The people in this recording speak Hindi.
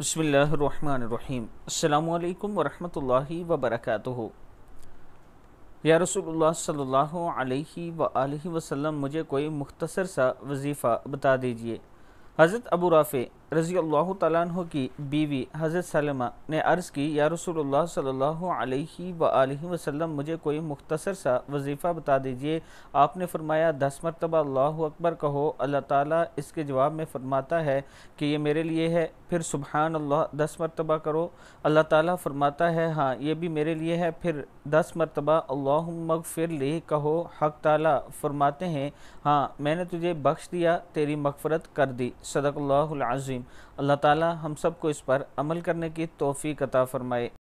بسم اللہ الرحمن الرحیم السلام علیکم ورحمۃ اللہ وبرکاتہ یا رسول اللہ صلی اللہ علیہ وآلہ وسلم مجھے کوئی مختصر سا وظیفہ بتا دیجئے حضرت ابو رافع रज़ी अल्लाह तु की बीवी हज़रत सलमा ने अर्ज़ की या रसूलुल्लाह सल्लल्लाहु अलैहि वसल्लम वसल्लम मुझे कोई मुख्तसर सा वजीफ़ा बता दीजिए आपने फ़रमाया दस मरतबा अल्लाह अकबर कहो अल्लाह ताला इसके जवाब में फ़रमाता है कि ये मेरे लिए है फिर सुबहान अल्लाह दस मरतबा करो अल्लाह ताला फ़रमाता है हाँ ये भी मेरे लिए है फिर दस मरतबा अल्लाह मगफिर ले कहो हक ताला फ़रमाते हैं हाँ मैंने तुझे बख्श दिया तेरी मगफरत कर दी सदक अल्लाज़ीम अज़ीम अल्लाह ताला हम सबको इस पर अमल करने की तोफ़ी अता फ़रमाए